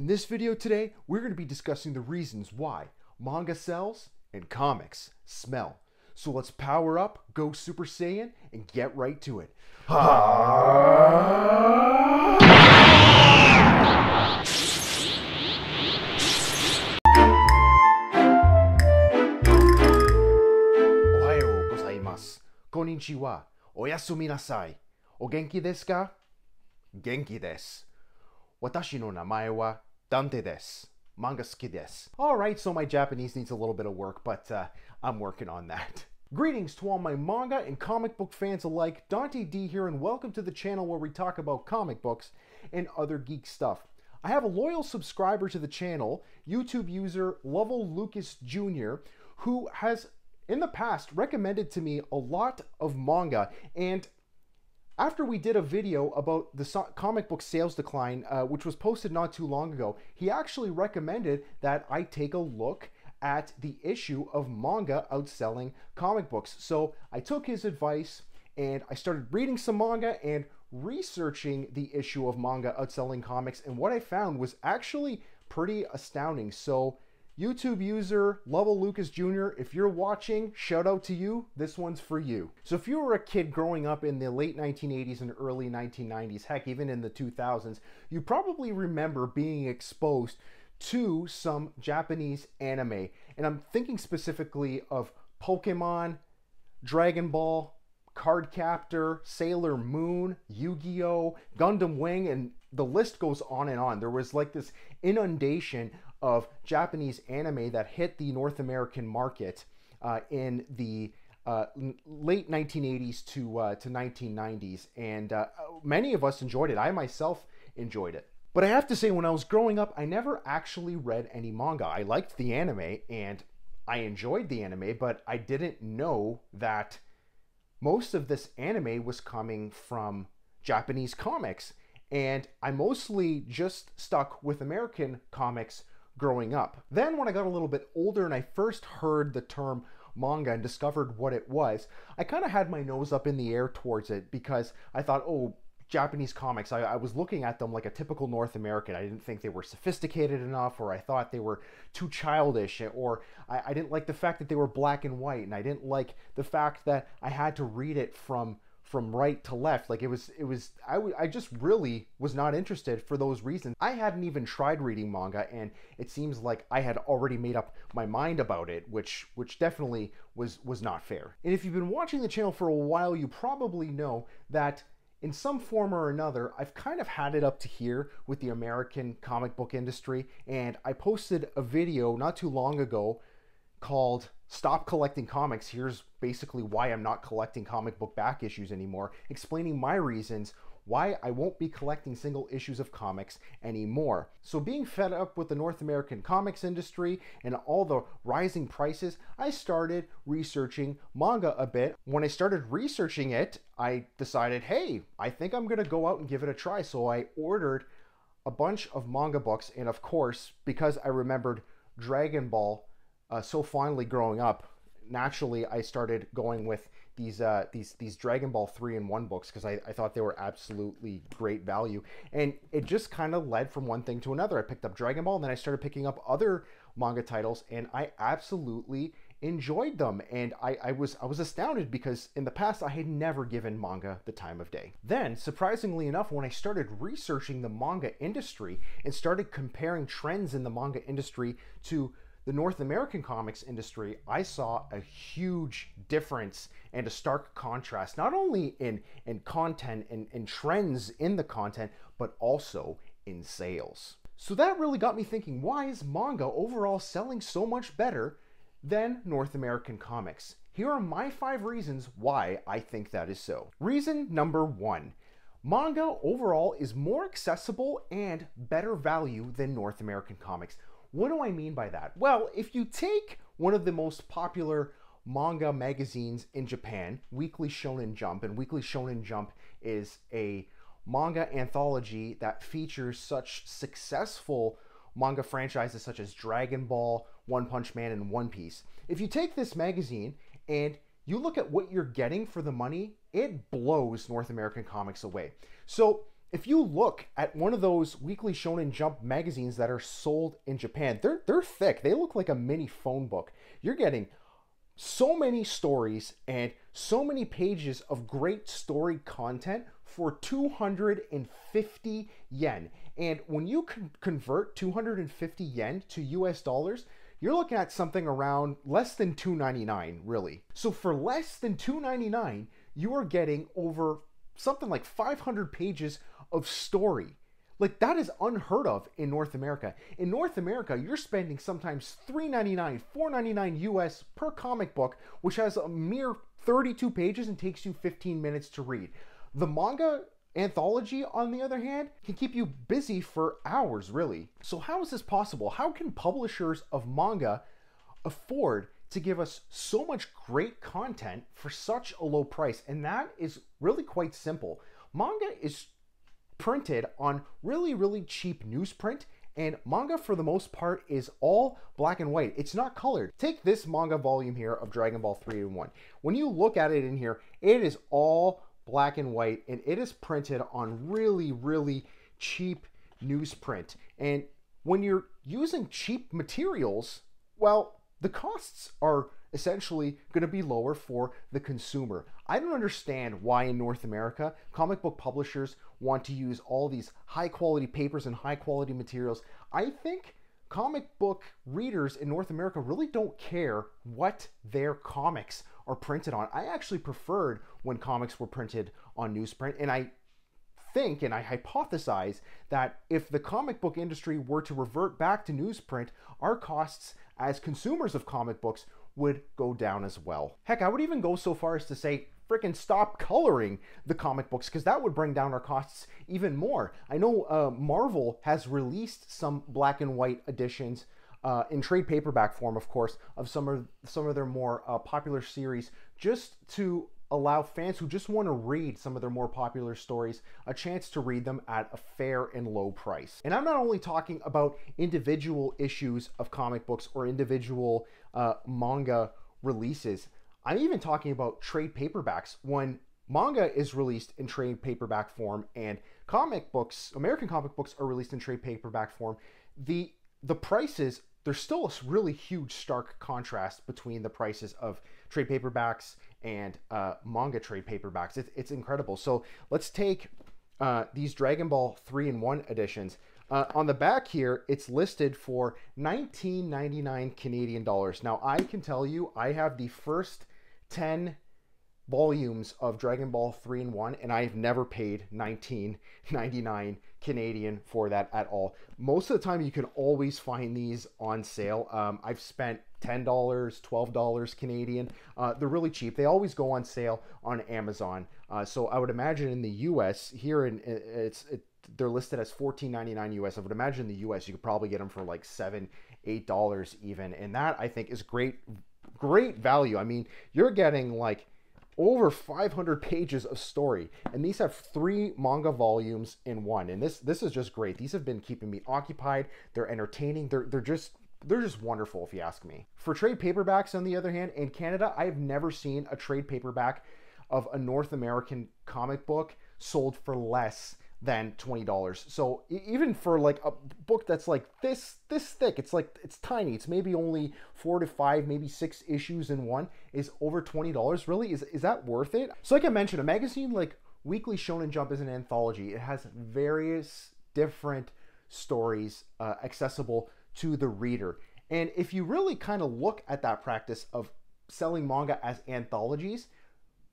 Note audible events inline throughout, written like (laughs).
In this video today, we're going to be discussing the reasons why manga sells and comics smell. So let's power up, go Super Saiyan, and get right to it. (laughs) Ohayou gozaimasu. Konnichiwa. Oyasumi nasai. O genki desu ka? Genki desu. Watashi no namae wa Dante des Manga suki des. All right, so my Japanese needs a little bit of work, but uh, I'm working on that. (laughs) Greetings to all my manga and comic book fans alike. Dante D here, and welcome to the channel where we talk about comic books and other geek stuff. I have a loyal subscriber to the channel, YouTube user Lovell Lucas Jr., who has in the past recommended to me a lot of manga and after we did a video about the so comic book sales decline, uh, which was posted not too long ago, he actually recommended that I take a look at the issue of manga outselling comic books. So I took his advice and I started reading some manga and researching the issue of manga outselling comics. And what I found was actually pretty astounding. So YouTube user Lovell Lucas Jr., if you're watching, shout out to you. This one's for you. So if you were a kid growing up in the late 1980s and early 1990s, heck, even in the 2000s, you probably remember being exposed to some Japanese anime. And I'm thinking specifically of Pokemon, Dragon Ball, Cardcaptor, Sailor Moon, Yu-Gi-Oh, Gundam Wing, and the list goes on and on. There was like this inundation of Japanese anime that hit the North American market uh, in the uh, late 1980s to uh, to 1990s, and uh, many of us enjoyed it. I myself enjoyed it. But I have to say, when I was growing up, I never actually read any manga. I liked the anime and I enjoyed the anime, but I didn't know that most of this anime was coming from Japanese comics. And I mostly just stuck with American comics growing up. Then when I got a little bit older and I first heard the term manga and discovered what it was, I kind of had my nose up in the air towards it because I thought, oh, Japanese comics, I, I, was looking at them like a typical North American. I didn't think they were sophisticated enough, or I thought they were too childish, or I, I didn't like the fact that they were black and white, and I didn't like the fact that I had to read it from from right to left. Like it was, it was, I, I just really was not interested for those reasons. I hadn't even tried reading manga and it seems like I had already made up my mind about it, which, which definitely was, was not fair. And if you've been watching the channel for a while, you probably know that in some form or another, I've kind of had it up to here with the American comic book industry. And I posted a video not too long ago called stop collecting comics. Here's basically why I'm not collecting comic book back issues anymore, explaining my reasons why I won't be collecting single issues of comics anymore. So, being fed up with the North American comics industry and all the rising prices, I started researching manga a bit. When I started researching it, I decided, hey, I think I'm gonna go out and give it a try. So, I ordered a bunch of manga books, and of course, because I remembered Dragon Ball uh, so finally, growing up, naturally I started going with these uh, these these Dragon Ball three in one books because I, I thought they were absolutely great value, and it just kind of led from one thing to another. I picked up Dragon Ball, and then I started picking up other manga titles, and I absolutely enjoyed them and I, I, was I was astounded because in the past I had never given manga the time of day. Then surprisingly enough when I started researching the manga industry and started comparing trends in the manga industry to the North American comics industry, I saw a huge difference and a stark contrast, not only in, in content and, and trends in the content, but also in sales. So that really got me thinking why is manga overall selling so much better than North American comics? Here are my five reasons why I think that is so. Reason number one manga overall is more accessible and better value than North American comics. What do I mean by that? Well, if you take one of the most popular manga magazines in Japan, Weekly Shonen Jump, and Weekly Shonen Jump is a manga anthology that features such successful manga franchises such as Dragon Ball, One Punch Man, and One Piece. If you take this magazine and you look at what you're getting for the money, it blows North American comics away. So if you look at one of those weekly Shonen Jump magazines that are sold in Japan, they're they're thick. They look like a mini phone book. You're getting so many stories and so many pages of great story content for 250 yen. And when you convert 250 yen to US dollars, you're looking at something around less than 299, really. So for less than 299, you are getting over something like 500 pages of story. Like that is unheard of in North America. In North America, you're spending sometimes $3.99, $4.99 US per comic book, which has a mere 32 pages and takes you 15 minutes to read. The manga anthology, on the other hand, can keep you busy for hours, really. So, how is this possible? How can publishers of manga afford to give us so much great content for such a low price? And that is really quite simple. Manga is printed on really, really cheap newsprint and manga for the most part is all black and white. It's not colored. Take this manga volume here of Dragon Ball 3 and 1. When you look at it in here, it is all black and white and it is printed on really, really cheap newsprint. And when you're using cheap materials, well, the costs are essentially going to be lower for the consumer. I don't understand why in North America comic book publishers want to use all these high quality papers and high quality materials. I think comic book readers in North America really don't care what their comics are printed on. I actually preferred when comics were printed on newsprint, and I think and I hypothesize that if the comic book industry were to revert back to newsprint, our costs as consumers of comic books would go down as well. Heck, I would even go so far as to say freaking stop coloring the comic books because that would bring down our costs even more. I know uh, Marvel has released some black and white editions uh, in trade paperback form, of course, of some of some of their more uh, popular series, just to allow fans who just want to read some of their more popular stories a chance to read them at a fair and low price. And I'm not only talking about individual issues of comic books or individual uh, manga releases. I'm even talking about trade paperbacks when manga is released in trade paperback form and comic books, American comic books are released in trade paperback form. The the prices there's still a really huge stark contrast between the prices of trade paperbacks and uh, manga trade paperbacks. It's, it's incredible. So let's take uh, these Dragon Ball 3 in 1 editions. Uh, on the back here, it's listed for 19.99 Canadian dollars. Now, I can tell you, I have the first 10 volumes of Dragon Ball 3 and 1, and I've never paid 19.99 Canadian for that at all. Most of the time, you can always find these on sale. Um, I've spent $10, $12 Canadian. Uh, they're really cheap. They always go on sale on Amazon. Uh, so I would imagine in the US, here in it's it, they're listed as $14.99 US. I would imagine the US you could probably get them for like seven, eight dollars even, and that I think is great, great value. I mean, you're getting like over 500 pages of story and these have three manga volumes in one and this this is just great these have been keeping me occupied they're entertaining they're they're just they're just wonderful if you ask me for trade paperbacks on the other hand in canada i've never seen a trade paperback of a north american comic book sold for less than $20. So even for like a book that's like this this thick, it's like it's tiny. It's maybe only 4 to 5, maybe 6 issues in one is over $20. Really is is that worth it? So like I mentioned, a magazine like Weekly Shonen Jump is an anthology. It has various different stories uh, accessible to the reader. And if you really kind of look at that practice of selling manga as anthologies,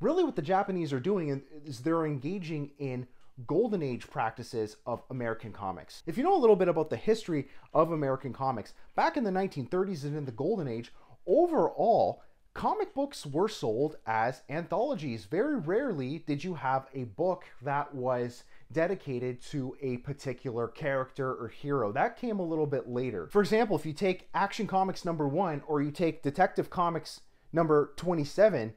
really what the Japanese are doing is they're engaging in golden age practices of American comics. If you know a little bit about the history of American comics, back in the 1930s and in the golden age, overall, comic books were sold as anthologies. Very rarely did you have a book that was dedicated to a particular character or hero. That came a little bit later. For example, if you take Action Comics number one or you take Detective Comics number 27,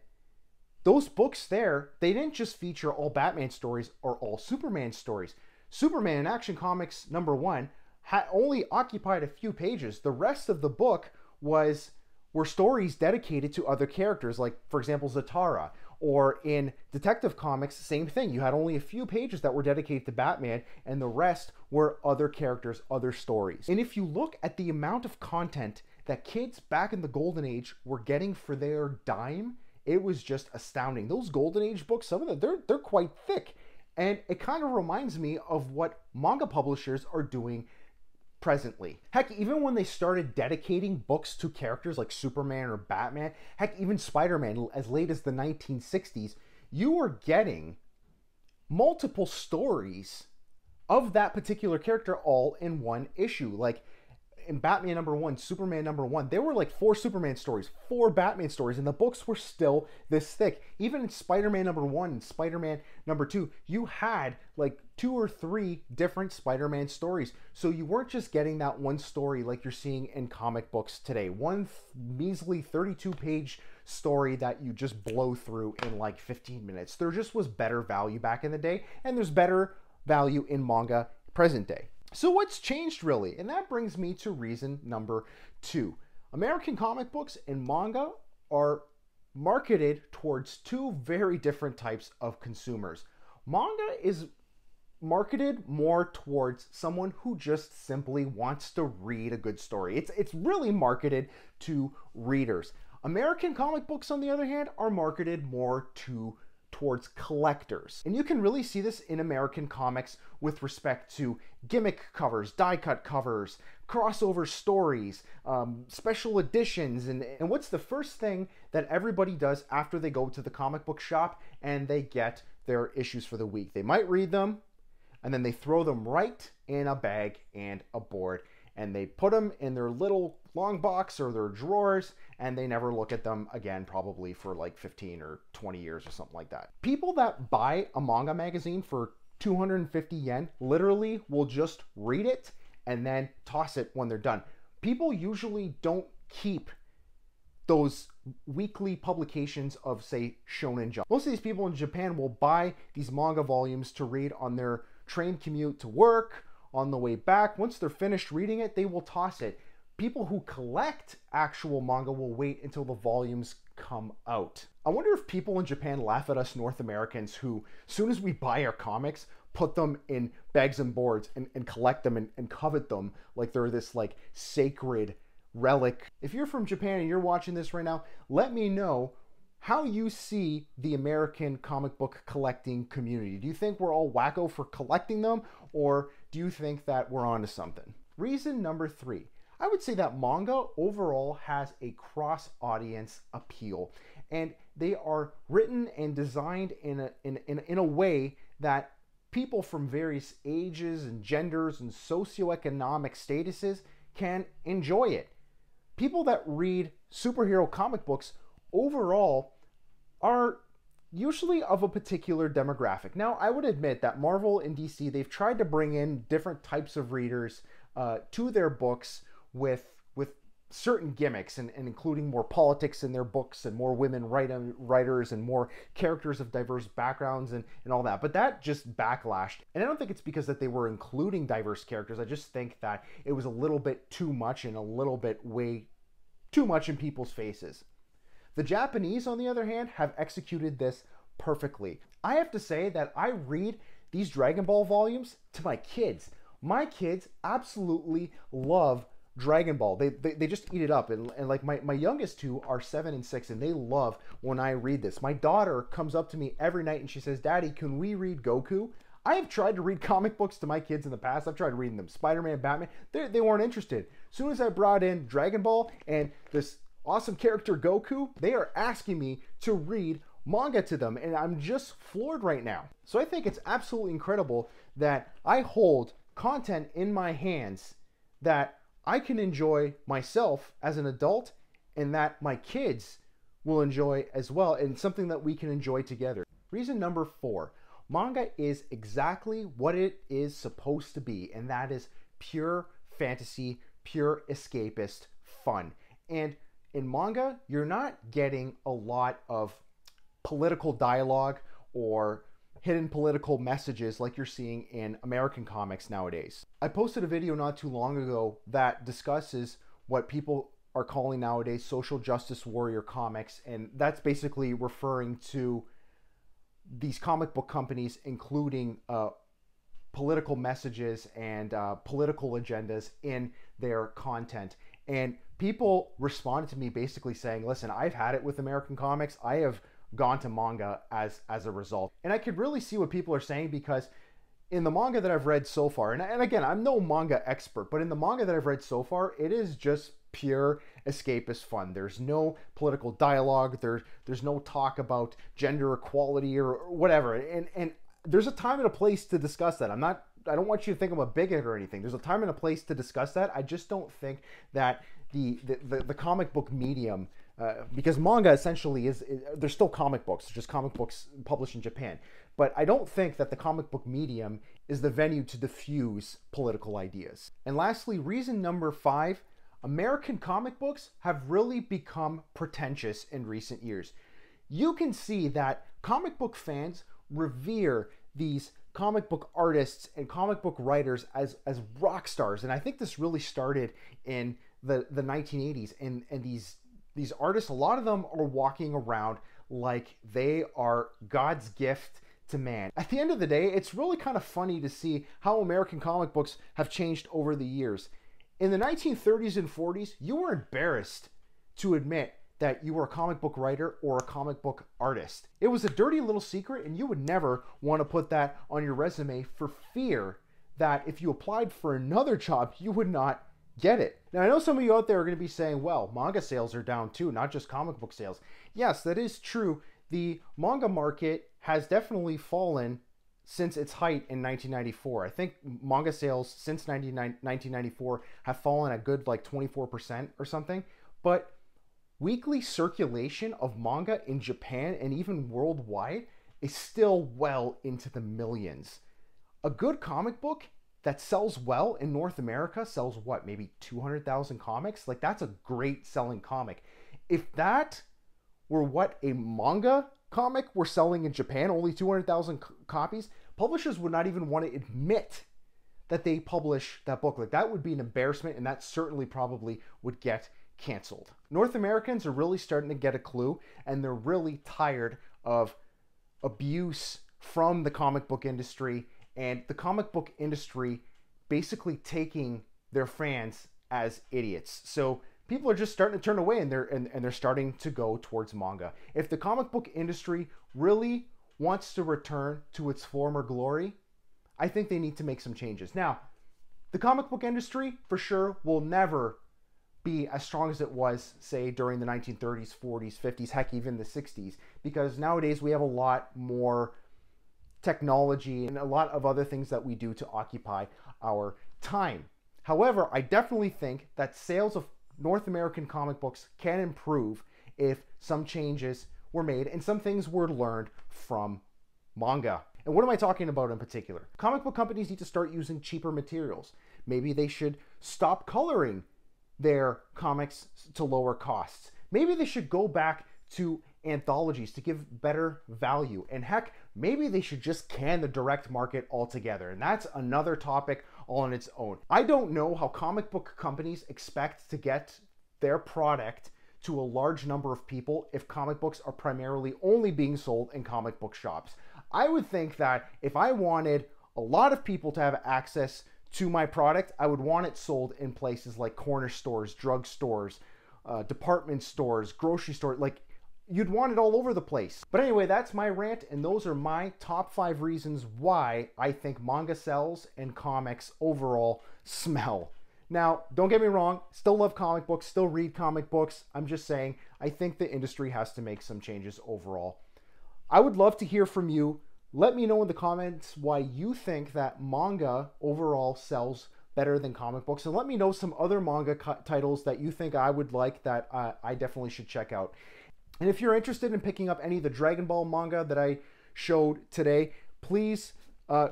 those books there, they didn't just feature all Batman stories or all Superman stories. Superman in Action Comics number one had only occupied a few pages. The rest of the book was were stories dedicated to other characters, like for example Zatara, or in Detective Comics, same thing. You had only a few pages that were dedicated to Batman, and the rest were other characters, other stories. And if you look at the amount of content that kids back in the golden age were getting for their dime it was just astounding. Those Golden Age books, some of them, they're, they're quite thick. And it kind of reminds me of what manga publishers are doing presently. Heck, even when they started dedicating books to characters like Superman or Batman, heck, even Spider Man as late as the 1960s, you were getting multiple stories of that particular character all in one issue. Like, in Batman number one, Superman number one, there were like four Superman stories, four Batman stories, and the books were still this thick. Even in Spider Man number one and Spider Man number two, you had like two or three different Spider Man stories. So you weren't just getting that one story like you're seeing in comic books today. One th- measly 32 page story that you just blow through in like 15 minutes. There just was better value back in the day, and there's better value in manga present day. So, what's changed really? And that brings me to reason number two American comic books and manga are marketed towards two very different types of consumers. Manga is marketed more towards someone who just simply wants to read a good story. It's it's really marketed to readers. American comic books on the other hand are marketed more to towards collectors. And you can really see this in American comics with respect to gimmick covers, die cut covers, crossover stories, um, special editions. And, and what's the first thing that everybody does after they go to the comic book shop and they get their issues for the week? They might read them and then they throw them right in a bag and a board and they put them in their little long box or their drawers and they never look at them again probably for like 15 or 20 years or something like that. People that buy a manga magazine for 250 yen literally will just read it and then toss it when they're done. People usually don't keep those weekly publications of say Shonen Jump. Most of these people in Japan will buy these manga volumes to read on their train commute to work on the way back. Once they're finished reading it, they will toss it. People who collect actual manga will wait until the volumes come out. I wonder if people in Japan laugh at us North Americans who, soon as we buy our comics, put them in bags and boards and, and collect them and, and covet them like they're this like sacred relic. If you're from Japan and you're watching this right now, let me know how you see the American comic book collecting community. Do you think we're all wacko for collecting them or do you think that we're onto something? Reason number three. I would say that manga overall has a cross audience appeal, and they are written and designed in a, in, in, in a way that people from various ages and genders and socioeconomic statuses can enjoy it. People that read superhero comic books overall are usually of a particular demographic. Now, I would admit that Marvel and DC, they've tried to bring in different types of readers uh, to their books with with certain gimmicks and, and, including more politics in their books and more women write, writers and more characters of diverse backgrounds and, and all that. But that just backlashed. And I don't think it's because that they were including diverse characters. I just think that it was a little bit too much and a little bit way too much in people's faces. The Japanese, on the other hand, have executed this perfectly. I have to say that I read these Dragon Ball volumes to my kids. My kids absolutely love Dragon Ball. They, they, they, just eat it up. And, and like my, my youngest two are seven and six, and they love when I read this. My daughter comes up to me every night and she says, Daddy, can we read Goku? I have tried to read comic books to my kids in the past. I've tried reading them Spider Man, Batman. They, they weren't interested. As soon as I brought in Dragon Ball and this Awesome Character Goku, they are asking me to read manga to them, and I'm just floored right now. So I think it's absolutely incredible that I hold content in my hands that I can enjoy myself as an adult and that my kids will enjoy as well, and something that we can enjoy together. Reason number four manga is exactly what it is supposed to be, and that is pure fantasy, pure escapist fun. And in manga, you're not getting a lot of political dialogue or hidden political messages like you're seeing in American comics nowadays. I posted a video not too long ago that discusses what people are calling nowadays social justice warrior comics, and that's basically referring to these comic book companies including uh, political messages and uh, political agendas in their content. And people responded to me basically saying, "Listen, I've had it with American comics. I have gone to manga as as a result." And I could really see what people are saying because in the manga that I've read so far, and, and again, I'm no manga expert, but in the manga that I've read so far, it is just pure escapist fun. There's no political dialogue. There's there's no talk about gender equality or, or whatever. And and there's a time and a place to discuss that. I'm not I don't want you to think I'm a bigot or anything. There's a time and a place to discuss that. I just don't think that the, the, the, comic book medium uh, because manga essentially is, is they're still comic books just comic books published in japan but i don't think that the comic book medium is the venue to diffuse political ideas and lastly reason number five american comic books have really become pretentious in recent years you can see that comic book fans revere these comic book artists and comic book writers as as rock stars and i think this really started in the the 1980s and and these these artists a lot of them are walking around like they are god's gift to man at the end of the day it's really kind of funny to see how american comic books have changed over the years in the 1930s and 40s you were embarrassed to admit that you were a comic book writer or a comic book artist it was a dirty little secret and you would never want to put that on your resume for fear that if you applied for another job you would not get it. Now, I know some of you out there are going to be saying, well, manga sales are down too, not just comic book sales. Yes, that is true. The manga market has definitely fallen since its height in 1994. I think manga sales since 1994 have fallen a good like 24% or something. But weekly circulation of manga in Japan and even worldwide is still well into the millions. A good comic book that sells well in North America, sells what, maybe 200,000 comics? Like, that's a great selling comic. If that were what a manga comic were selling in Japan, only 200,000 c- copies, publishers would not even want to admit that they publish that book. Like, that would be an embarrassment, and that certainly probably would get canceled. North Americans are really starting to get a clue, and they're really tired of abuse from the comic book industry and the comic book industry basically taking their fans as idiots. So people are just starting to turn away and they're and, and they're starting to go towards manga. If the comic book industry really wants to return to its former glory, I think they need to make some changes. Now, the comic book industry for sure will never be as strong as it was, say, during the 1930s, 40s, 50s, heck, even the 60s, because nowadays we have a lot more technology and a lot of other things that we do to occupy our time. However, I definitely think that sales of North American comic books can improve if some changes were made and some things were learned from manga. And what am I talking about in particular? Comic book companies need to start using cheaper materials. Maybe they should stop coloring their comics to lower costs. Maybe they should go back to anthologies to give better value. And heck, maybe they should just can the direct market altogether. And that's another topic all on its own. I don't know how comic book companies expect to get their product to a large number of people if comic books are primarily only being sold in comic book shops. I would think that if I wanted a lot of people to have access to my product, I would want it sold in places like corner stores, drug stores, uh, department stores, grocery stores, like you'd want it all over the place. But anyway, that's my rant, and those are my top five reasons why I think manga sells and comics overall smell. Now, don't get me wrong, still love comic books, still read comic books. I'm just saying, I think the industry has to make some changes overall. I would love to hear from you. Let me know in the comments why you think that manga overall sells better than comic books. And let me know some other manga titles that you think I would like that uh, I definitely should check out. And if you're interested in picking up any of the Dragon Ball manga that I showed today, please uh,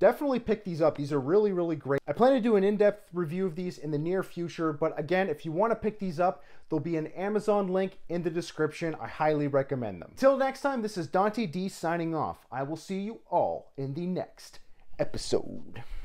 definitely pick these up. These are really, really great. I plan to do an in-depth review of these in the near future, but again, if you want to pick these up, there'll be an Amazon link in the description. I highly recommend them. Till next time, this is Dante D signing off. I will see you all in the next episode.